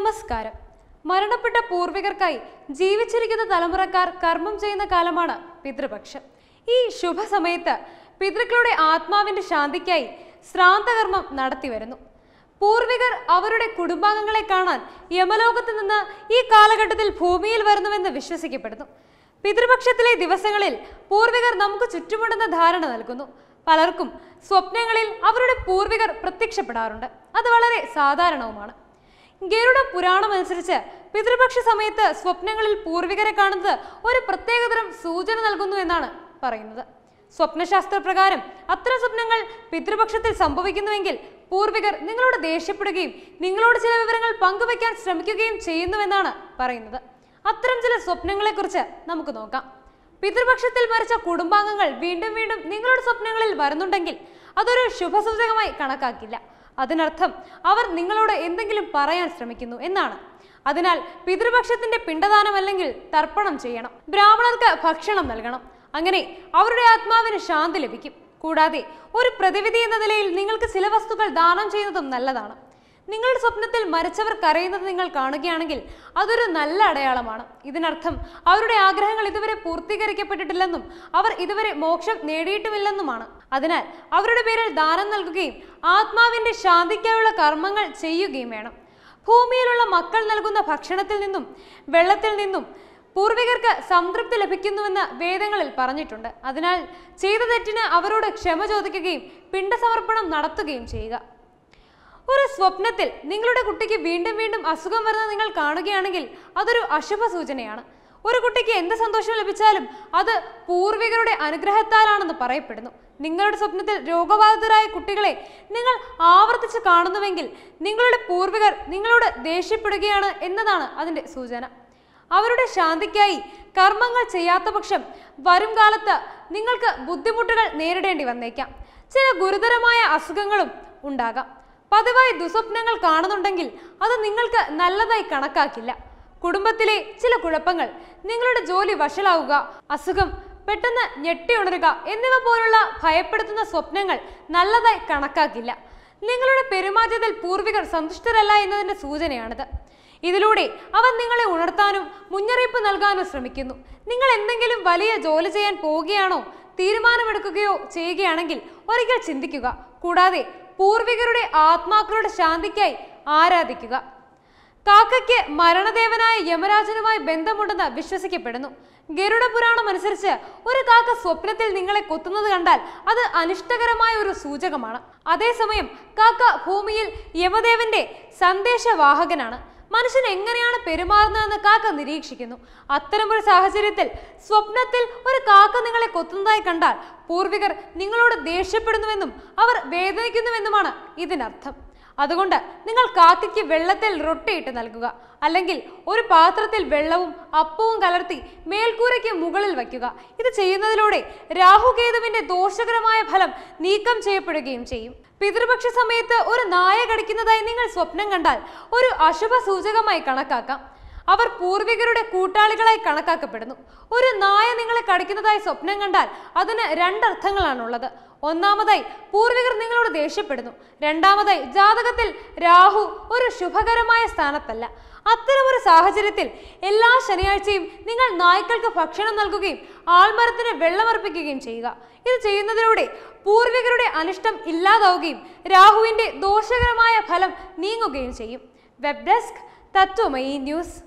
നമസ്കാരം മരണപ്പെട്ട പൂർവികർക്കായി ജീവിച്ചിരിക്കുന്ന തലമുറക്കാർ കർമ്മം ചെയ്യുന്ന കാലമാണ് പിതൃപക്ഷം ഈ ശുഭസമയത്ത് പിതൃക്കളുടെ ആത്മാവിന്റെ ശാന്തിക്കായി ശ്രാന്തകർമ്മം നടത്തിവരുന്നു പൂർവികർ അവരുടെ കുടുംബാംഗങ്ങളെ കാണാൻ യമലോകത്ത് നിന്ന് ഈ കാലഘട്ടത്തിൽ ഭൂമിയിൽ വരുന്നുവെന്ന് വിശ്വസിക്കപ്പെടുന്നു പിതൃപക്ഷത്തിലെ ദിവസങ്ങളിൽ പൂർവികർ നമുക്ക് ചുറ്റുമുണ്ടെന്ന ധാരണ നൽകുന്നു പലർക്കും സ്വപ്നങ്ങളിൽ അവരുടെ പൂർവികർ പ്രത്യക്ഷപ്പെടാറുണ്ട് അത് വളരെ സാധാരണവുമാണ് ഗരുഡ അനുസരിച്ച് പിതൃപക്ഷ സമയത്ത് സ്വപ്നങ്ങളിൽ പൂർവികരെ കാണുന്നത് ഒരു പ്രത്യേകതരം സൂചന നൽകുന്നു എന്നാണ് പറയുന്നത് സ്വപ്നശാസ്ത്ര പ്രകാരം അത്തരം സ്വപ്നങ്ങൾ പിതൃപക്ഷത്തിൽ സംഭവിക്കുന്നുവെങ്കിൽ പൂർവികർ നിങ്ങളോട് ദേഷ്യപ്പെടുകയും നിങ്ങളോട് ചില വിവരങ്ങൾ പങ്കുവയ്ക്കാൻ ശ്രമിക്കുകയും ചെയ്യുന്നുവെന്നാണ് പറയുന്നത് അത്തരം ചില സ്വപ്നങ്ങളെക്കുറിച്ച് നമുക്ക് നോക്കാം പിതൃപക്ഷത്തിൽ മരിച്ച കുടുംബാംഗങ്ങൾ വീണ്ടും വീണ്ടും നിങ്ങളുടെ സ്വപ്നങ്ങളിൽ വരുന്നുണ്ടെങ്കിൽ അതൊരു ശുഭസൂചകമായി കണക്കാക്കില്ല അതിനർത്ഥം അവർ നിങ്ങളോട് എന്തെങ്കിലും പറയാൻ ശ്രമിക്കുന്നു എന്നാണ് അതിനാൽ പിതൃപക്ഷത്തിന്റെ പിണ്ടദാനം അല്ലെങ്കിൽ തർപ്പണം ചെയ്യണം ബ്രാഹ്മണർക്ക് ഭക്ഷണം നൽകണം അങ്ങനെ അവരുടെ ആത്മാവിന് ശാന്തി ലഭിക്കും കൂടാതെ ഒരു പ്രതിവിധി എന്ന നിലയിൽ നിങ്ങൾക്ക് ചില വസ്തുക്കൾ ദാനം ചെയ്യുന്നതും നല്ലതാണ് നിങ്ങളുടെ സ്വപ്നത്തിൽ മരിച്ചവർ കരയുന്നത് നിങ്ങൾ കാണുകയാണെങ്കിൽ അതൊരു നല്ല അടയാളമാണ് ഇതിനർത്ഥം അവരുടെ ആഗ്രഹങ്ങൾ ഇതുവരെ പൂർത്തീകരിക്കപ്പെട്ടിട്ടില്ലെന്നും അവർ ഇതുവരെ മോക്ഷം നേടിയിട്ടുമില്ലെന്നുമാണ് അതിനാൽ അവരുടെ പേരിൽ ദാനം നൽകുകയും ആത്മാവിന്റെ ശാന്തിക്കായുള്ള കർമ്മങ്ങൾ ചെയ്യുകയും വേണം ഭൂമിയിലുള്ള മക്കൾ നൽകുന്ന ഭക്ഷണത്തിൽ നിന്നും വെള്ളത്തിൽ നിന്നും പൂർവികർക്ക് സംതൃപ്തി ലഭിക്കുന്നുവെന്ന് വേദങ്ങളിൽ പറഞ്ഞിട്ടുണ്ട് അതിനാൽ ചെയ്ത തെറ്റിന് അവരോട് ക്ഷമ ചോദിക്കുകയും പിണ്ടസമർപ്പണം നടത്തുകയും ചെയ്യുക ഒരു സ്വപ്നത്തിൽ നിങ്ങളുടെ കുട്ടിക്ക് വീണ്ടും വീണ്ടും അസുഖം വരുന്നത് നിങ്ങൾ കാണുകയാണെങ്കിൽ അതൊരു അശുഭ സൂചനയാണ് ഒരു കുട്ടിക്ക് എന്ത് സന്തോഷം ലഭിച്ചാലും അത് പൂർവികരുടെ അനുഗ്രഹത്താലാണെന്ന് പറയപ്പെടുന്നു നിങ്ങളുടെ സ്വപ്നത്തിൽ രോഗബാധിതരായ കുട്ടികളെ നിങ്ങൾ ആവർത്തിച്ച് കാണുന്നുവെങ്കിൽ നിങ്ങളുടെ പൂർവികർ നിങ്ങളോട് ദേഷ്യപ്പെടുകയാണ് എന്നതാണ് അതിൻ്റെ സൂചന അവരുടെ ശാന്തിക്കായി കർമ്മങ്ങൾ ചെയ്യാത്ത പക്ഷം വരും കാലത്ത് നിങ്ങൾക്ക് ബുദ്ധിമുട്ടുകൾ നേരിടേണ്ടി വന്നേക്കാം ചില ഗുരുതരമായ അസുഖങ്ങളും ഉണ്ടാകാം പതിവായി ദുസ്വപ്നങ്ങൾ കാണുന്നുണ്ടെങ്കിൽ അത് നിങ്ങൾക്ക് നല്ലതായി കണക്കാക്കില്ല കുടുംബത്തിലെ ചില കുഴപ്പങ്ങൾ നിങ്ങളുടെ ജോലി വഷളാവുക അസുഖം പെട്ടെന്ന് ഞെട്ടിയുണരുക എന്നിവ പോലുള്ള ഭയപ്പെടുത്തുന്ന സ്വപ്നങ്ങൾ നല്ലതായി കണക്കാക്കില്ല നിങ്ങളുടെ പെരുമാറ്റത്തിൽ പൂർവികർ സന്തുഷ്ടരല്ല എന്നതിൻ്റെ സൂചനയാണിത് ഇതിലൂടെ അവൻ നിങ്ങളെ ഉണർത്താനും മുന്നറിയിപ്പ് നൽകാനും ശ്രമിക്കുന്നു നിങ്ങൾ എന്തെങ്കിലും വലിയ ജോലി ചെയ്യാൻ പോവുകയാണോ തീരുമാനമെടുക്കുകയോ ചെയ്യുകയാണെങ്കിൽ ഒരിക്കൽ ചിന്തിക്കുക കൂടാതെ പൂർവികരുടെ ആത്മാക്കളുടെ ശാന്തിക്കായി ആരാധിക്കുക കാക്കയ്ക്ക് മരണദേവനായ യമരാജനുമായി ബന്ധമുണ്ടെന്ന് വിശ്വസിക്കപ്പെടുന്നു ഗരുഡ പുരാണം അനുസരിച്ച് ഒരു കാക്ക സ്വപ്നത്തിൽ നിങ്ങളെ കൊത്തുന്നത് കണ്ടാൽ അത് അനിഷ്ടകരമായ ഒരു സൂചകമാണ് അതേസമയം കാക്ക ഭൂമിയിൽ യമദേവന്റെ സന്ദേശവാഹകനാണ് മനുഷ്യൻ എങ്ങനെയാണ് പെരുമാറുന്നതെന്ന് കാക്ക നിരീക്ഷിക്കുന്നു അത്തരമൊരു സാഹചര്യത്തിൽ സ്വപ്നത്തിൽ ഒരു കാക്ക നിങ്ങളെ കൊത്തുന്നതായി കണ്ടാൽ പൂർവികർ നിങ്ങളോട് ദേഷ്യപ്പെടുന്നുവെന്നും അവർ വേദനിക്കുന്നുവെന്നുമാണ് ഇതിനർത്ഥം അതുകൊണ്ട് നിങ്ങൾ കാക്കയ്ക്ക് വെള്ളത്തിൽ റൊട്ടിയിട്ട് നൽകുക അല്ലെങ്കിൽ ഒരു പാത്രത്തിൽ വെള്ളവും അപ്പവും കലർത്തി മേൽക്കൂരയ്ക്ക് മുകളിൽ വയ്ക്കുക ഇത് ചെയ്യുന്നതിലൂടെ രാഹുകേതുവിന്റെ ദോഷകരമായ ഫലം നീക്കം ചെയ്യപ്പെടുകയും ചെയ്യും പിതൃപക്ഷ സമയത്ത് ഒരു നായ കടിക്കുന്നതായി നിങ്ങൾ സ്വപ്നം കണ്ടാൽ ഒരു അശുഭ സൂചകമായി കണക്കാക്കാം അവർ പൂർവികരുടെ കൂട്ടാളികളായി കണക്കാക്കപ്പെടുന്നു ഒരു നായ നിങ്ങളെ കടിക്കുന്നതായി സ്വപ്നം കണ്ടാൽ അതിന് രണ്ടർത്ഥങ്ങളാണുള്ളത് ഒന്നാമതായി പൂർവികർ നിങ്ങളോട് ദേഷ്യപ്പെടുന്നു രണ്ടാമതായി ജാതകത്തിൽ രാഹു ഒരു ശുഭകരമായ സ്ഥാനത്തല്ല അത്തരമൊരു സാഹചര്യത്തിൽ എല്ലാ ശനിയാഴ്ചയും നിങ്ങൾ നായ്ക്കൾക്ക് ഭക്ഷണം നൽകുകയും ആൾമരത്തിന് വെള്ളമർപ്പിക്കുകയും ചെയ്യുക ഇത് ചെയ്യുന്നതിലൂടെ പൂർവികരുടെ അനിഷ്ടം ഇല്ലാതാവുകയും രാഹുവിൻ്റെ ദോഷകരമായ ഫലം നീങ്ങുകയും ചെയ്യും വെബ് ഡെസ്ക് തത്വമയി ന്യൂസ്